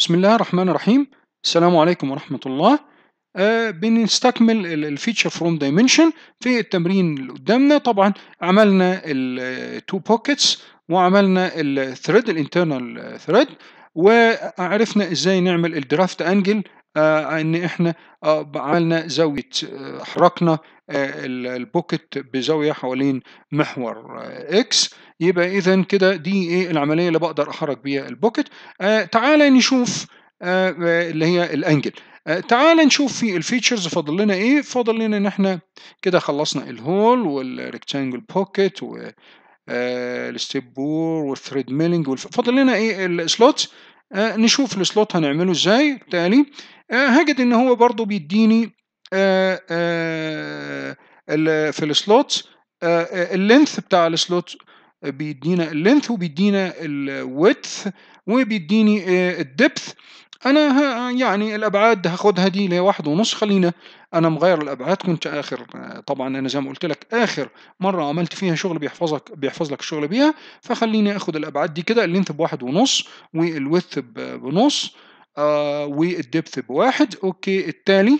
بسم الله الرحمن الرحيم السلام عليكم ورحمة الله آه بنستكمل الفيتشر فروم دايمنشن في التمرين اللي قدامنا طبعا عملنا التو بوكيتس uh, وعملنا الثريد الانترنال ثريد وعرفنا ازاي نعمل الدرافت انجل آه، ان احنا آه، عملنا زاوية آه، حركنا البوكت بزاوية حوالين محور اكس يبقى اذا كده دي ايه العملية اللي بقدر احرك بيها البوكت تعالى نشوف اللي هي الانجل تعال نشوف في الفيتشرز فاضل لنا ايه فاضل لنا ان احنا كده خلصنا الهول والريكتانجل بوكيت والستيب بور والثريد ميلنج فاضل لنا ايه السلوتس آه، نشوف السلوت هنعمله ازاي بالتالي آه، هجد ان هو برضو بيديني آه، في السلوت اللينث بتاع السلوت بيدينا اللينث وبيدينا الويدث وبيديني الدبث انا ها يعني الابعاد هاخدها دي اللي هي واحد ونص خلينا انا مغير الابعاد كنت اخر طبعا انا زي ما قلت لك اخر مره عملت فيها شغل بيحفظك بيحفظ لك الشغل بيها فخليني اخد الابعاد دي كده اللينث بواحد ونص والويث بنص آه والدبث بواحد اوكي التالي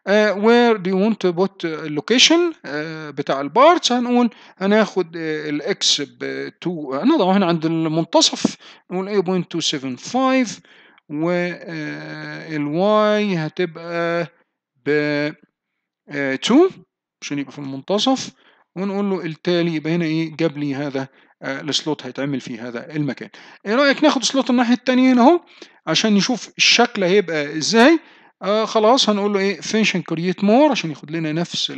Uh, where do you want to put اللوكيشن آه، uh, بتاع البارتس هنقول هناخد uh, آه، الاكس ب 2 نضعه هنا عند المنتصف نقول 8.275 والواي آه، هتبقى ب 2 آه، عشان يبقى في المنتصف ونقول له التالي يبقى هنا ايه جاب لي هذا آه، السلوت هيتعمل في هذا المكان ايه رايك ناخد سلوت الناحيه الثانيه هنا اهو عشان نشوف الشكل هيبقى ازاي آه خلاص هنقول له ايه فينشن كرييت مور عشان ياخد لنا نفس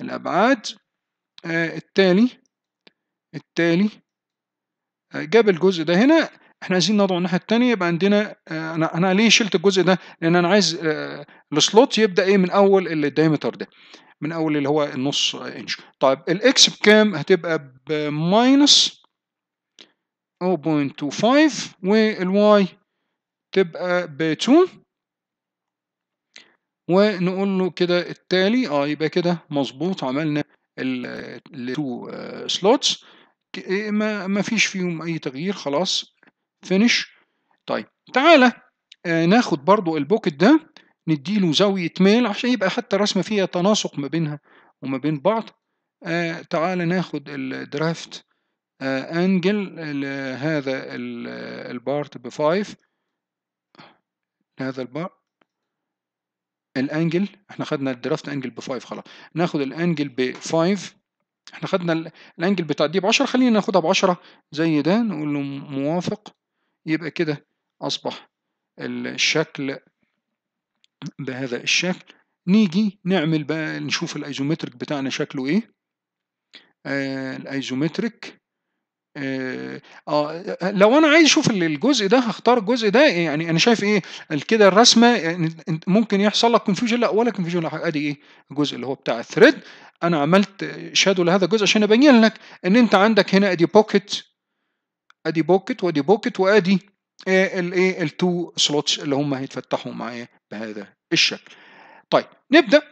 الابعاد آه التالي التالي آه جاب الجزء ده هنا احنا عايزين نضعه الناحيه الثانيه يبقى عندنا آه، انا انا ليه شلت الجزء ده لان انا عايز آه، السلوت يبدا ايه من اول الدايمتر ده من اول اللي هو النص انش طيب الاكس بكام هتبقى بماينس 0.25 والواي تبقى ب 2 ونقول له كده التالي اه يبقى كده مظبوط عملنا ال 2 سلوتس آه، ما فيش فيهم اي تغيير خلاص فينش طيب تعالى آه ناخد برضو البوكت ده نديله زاوية ميل عشان يبقى حتى الرسمة فيها تناسق ما بينها وما بين بعض آه تعالى ناخد الدرافت آه انجل لهذا البارت بفايف هذا آه، البارت الانجل احنا خدنا الدرافت انجل بفايف خلاص ناخد الانجل بفايف احنا خدنا الانجل بتاع دي ب 10 خلينا ناخدها ب 10 زي ده نقول له موافق يبقى كده أصبح الشكل بهذا الشكل نيجي نعمل بقى نشوف الايزومتريك بتاعنا شكله ايه آه الايزومتريك آه, آه لو انا عايز اشوف الجزء ده هختار الجزء ده يعني انا شايف ايه كده الرسمه يعني ممكن يحصل لك كونفيوجن لا ولا كونفيوجن ادي ايه الجزء اللي هو بتاع الثريد انا عملت شادو لهذا الجزء عشان ابين لك ان انت عندك هنا ادي بوكيت ادي بوكت وادي بوكت وادي الايه التو سلوتس اللي هم هيتفتحوا معايا بهذا الشكل طيب نبدا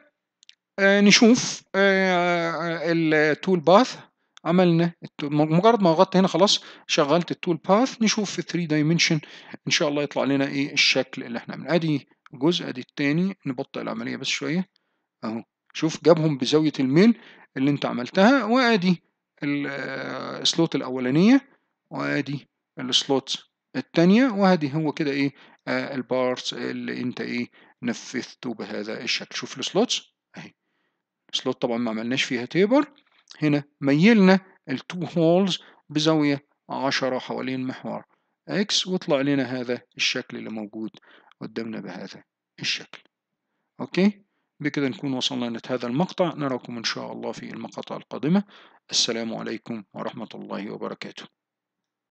آه، نشوف آه، آه، التول باث عملنا مجرد ما ضغطت هنا خلاص شغلت التول باث نشوف في 3 دايمنشن ان شاء الله يطلع لنا ايه الشكل اللي احنا عملناه ادي الجزء ادي الثاني نبطئ العمليه بس شويه اهو شوف جابهم بزاويه الميل اللي انت عملتها وادي السلوت الاولانيه وادي السلوت الثانيه وادي هو كده ايه آه البارت اللي انت ايه نفذته بهذا الشكل شوف السلوتس اهي السلوت طبعا ما عملناش فيها تيبر هنا ميلنا التو هولز بزاويه عشرة حوالين محور اكس وطلع لنا هذا الشكل اللي موجود قدامنا بهذا الشكل اوكي بكده نكون وصلنا لنهاية هذا المقطع نراكم ان شاء الله في المقاطع القادمه السلام عليكم ورحمه الله وبركاته